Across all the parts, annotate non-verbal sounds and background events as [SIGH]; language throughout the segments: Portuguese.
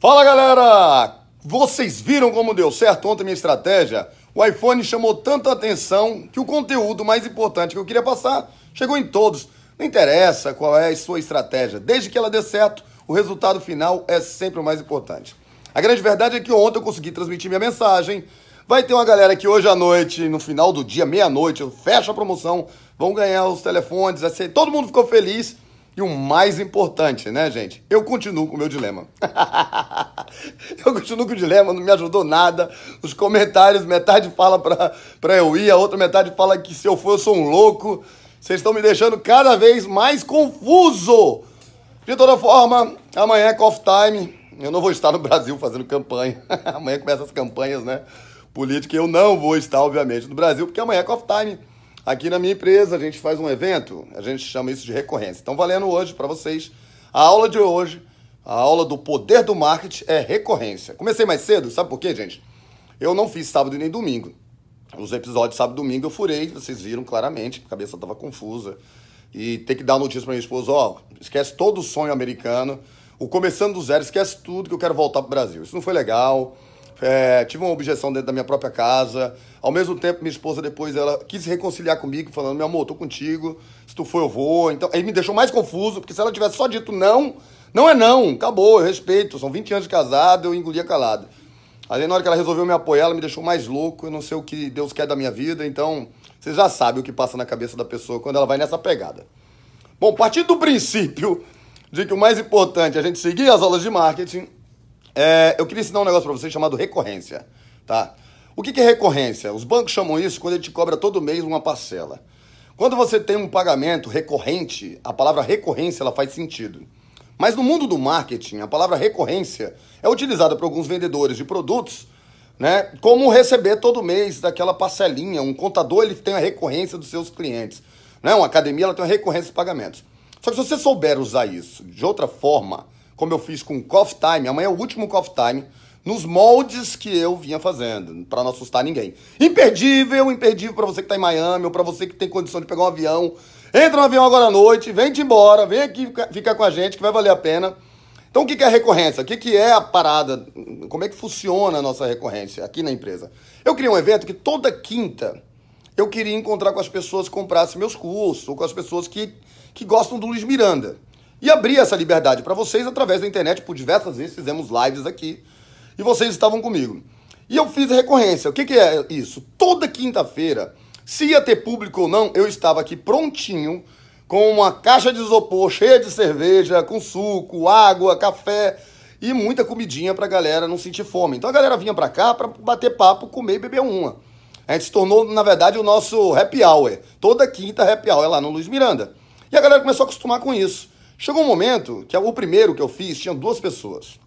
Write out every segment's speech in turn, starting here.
Fala galera! Vocês viram como deu certo ontem minha estratégia? O iPhone chamou tanta atenção que o conteúdo mais importante que eu queria passar chegou em todos. Não interessa qual é a sua estratégia, desde que ela dê certo, o resultado final é sempre o mais importante. A grande verdade é que ontem eu consegui transmitir minha mensagem. Vai ter uma galera que hoje à noite, no final do dia, meia-noite, fecha a promoção, vão ganhar os telefones, todo mundo ficou feliz. E o mais importante, né, gente? Eu continuo com o meu dilema. [LAUGHS] eu continuo com o dilema, não me ajudou nada. Os comentários, metade fala pra, pra eu ir, a outra metade fala que se eu for eu sou um louco. Vocês estão me deixando cada vez mais confuso. De toda forma, amanhã é off time. Eu não vou estar no Brasil fazendo campanha. [LAUGHS] amanhã começam as campanhas, né? Política. Eu não vou estar, obviamente, no Brasil, porque amanhã é off time. Aqui na minha empresa a gente faz um evento, a gente chama isso de recorrência. Então, valendo hoje para vocês, a aula de hoje, a aula do poder do marketing é recorrência. Comecei mais cedo, sabe por quê, gente? Eu não fiz sábado nem domingo. Os episódios sábado e domingo eu furei, vocês viram claramente, a cabeça estava confusa. E ter que dar notícia para minha esposa, ó, oh, esquece todo o sonho americano, o começando do zero, esquece tudo que eu quero voltar pro Brasil. Isso não foi legal. É, tive uma objeção dentro da minha própria casa. Ao mesmo tempo, minha esposa depois ela quis reconciliar comigo, falando: meu amor, tô contigo, se tu for, eu vou. Então, aí me deixou mais confuso, porque se ela tivesse só dito não, não é não, acabou, eu respeito, são 20 anos de casado, eu engolia calado. Aí na hora que ela resolveu me apoiar, ela me deixou mais louco, eu não sei o que Deus quer da minha vida, então vocês já sabem o que passa na cabeça da pessoa quando ela vai nessa pegada. Bom, partindo do princípio de que o mais importante é a gente seguir as aulas de marketing, é, eu queria ensinar um negócio para vocês chamado recorrência, tá? O que, que é recorrência? Os bancos chamam isso quando ele te cobra todo mês uma parcela. Quando você tem um pagamento recorrente, a palavra recorrência ela faz sentido. Mas no mundo do marketing, a palavra recorrência é utilizada por alguns vendedores de produtos, né? Como receber todo mês daquela parcelinha. Um contador ele tem a recorrência dos seus clientes, né? Uma academia ela tem a recorrência dos pagamentos. Só que se você souber usar isso de outra forma, como eu fiz com o Coffee Time, amanhã é o último Coffee Time, nos moldes que eu vinha fazendo, para não assustar ninguém. Imperdível, imperdível para você que tá em Miami ou para você que tem condição de pegar um avião. Entra no avião agora à noite, vem de embora, vem aqui ficar com a gente que vai valer a pena. Então, o que é a recorrência? O que é a parada? Como é que funciona a nossa recorrência aqui na empresa? Eu criei um evento que toda quinta eu queria encontrar com as pessoas que comprassem meus cursos, ou com as pessoas que, que gostam do Luiz Miranda e abrir essa liberdade para vocês através da internet. Por diversas vezes fizemos lives aqui e vocês estavam comigo. E eu fiz recorrência. O que, que é isso? Toda quinta-feira, se ia ter público ou não, eu estava aqui prontinho com uma caixa de isopor cheia de cerveja, com suco, água, café e muita comidinha para a galera não sentir fome. Então a galera vinha para cá para bater papo, comer e beber uma. A gente se tornou, na verdade, o nosso happy hour. Toda quinta happy hour lá no Luiz Miranda. E a galera começou a acostumar com isso. Chegou um momento que o primeiro que eu fiz tinha duas pessoas.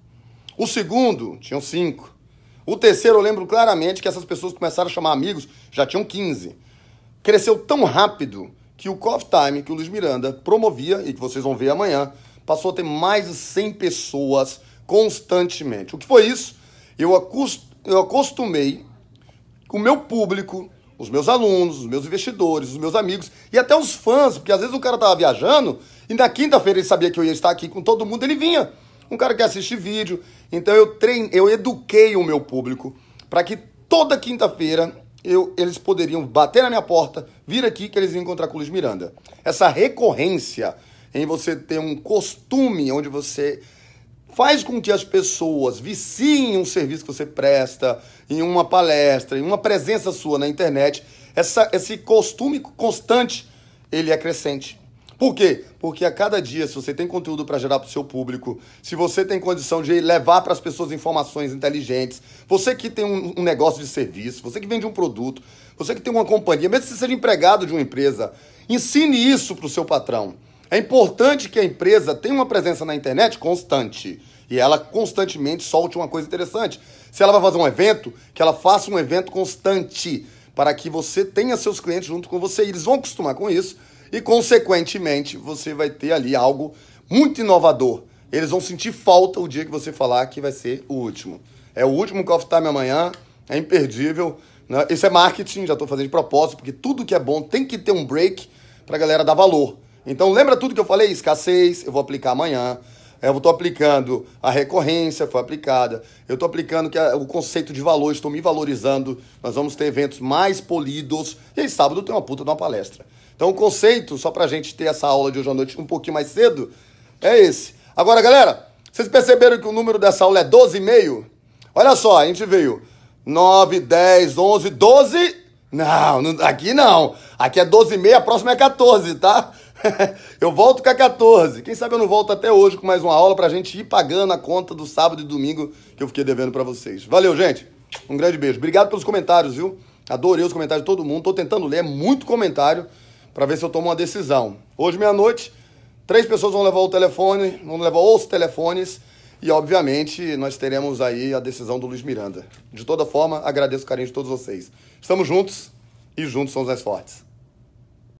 O segundo tinham cinco. O terceiro eu lembro claramente que essas pessoas começaram a chamar amigos, já tinham 15. Cresceu tão rápido que o Coffee Time que o Luiz Miranda promovia e que vocês vão ver amanhã, passou a ter mais de 100 pessoas constantemente. O que foi isso? eu acostumei o meu público os meus alunos, os meus investidores, os meus amigos e até os fãs, porque às vezes o cara tava viajando e na quinta-feira ele sabia que eu ia estar aqui com todo mundo, ele vinha. Um cara que assiste vídeo. Então eu trein, eu eduquei o meu público para que toda quinta-feira eu, eles poderiam bater na minha porta, vir aqui que eles iam encontrar com o Luiz Miranda. Essa recorrência em você ter um costume onde você faz com que as pessoas viciem um serviço que você presta, em uma palestra, em uma presença sua na internet. Essa, esse costume constante, ele é crescente. Por quê? Porque a cada dia, se você tem conteúdo para gerar para o seu público, se você tem condição de levar para as pessoas informações inteligentes, você que tem um, um, negócio de serviço, você que vende um produto, você que tem uma companhia, mesmo que você seja empregado de uma empresa, ensine isso para o seu patrão. É importante que a empresa tenha uma presença na internet constante e ela constantemente solte uma coisa interessante. Se ela vai fazer um evento, que ela faça um evento constante para que você tenha seus clientes junto com você. E eles vão acostumar com isso e, consequentemente, você vai ter ali algo muito inovador. Eles vão sentir falta o dia que você falar que vai ser o último. É o último Coffee Time amanhã, é imperdível. Né? Isso é marketing, já estou fazendo de propósito, porque tudo que é bom tem que ter um break para a galera dar valor. Então lembra tudo que eu falei? Escassez, eu vou aplicar amanhã. É, eu estou aplicando a recorrência, foi aplicada. Eu estou aplicando que a, o conceito de valor, estou me valorizando. Nós vamos ter eventos mais polidos. E aí, sábado tem uma puta de uma palestra. Então o conceito, só para gente ter essa aula de hoje à noite um pouquinho mais cedo, é esse. Agora, galera, vocês perceberam que o número dessa aula é 12,5? Olha só, a gente veio 9, 10, 11, 12... Não, não aqui não. Aqui é 12,5, a próxima é 14, tá? [LAUGHS] eu volto com a 14. Quem sabe eu não volto até hoje com mais uma aula pra gente ir pagando a conta do sábado e domingo que eu fiquei devendo para vocês. Valeu, gente. Um grande beijo. Obrigado pelos comentários, viu? Adorei os comentários de todo mundo. Tô tentando ler é muito comentário para ver se eu tomo uma decisão. Hoje, meia-noite, três pessoas vão levar o telefone, vão levar os telefones. E, obviamente, nós teremos aí a decisão do Luiz Miranda. De toda forma, agradeço o carinho de todos vocês. Estamos juntos e juntos somos mais fortes.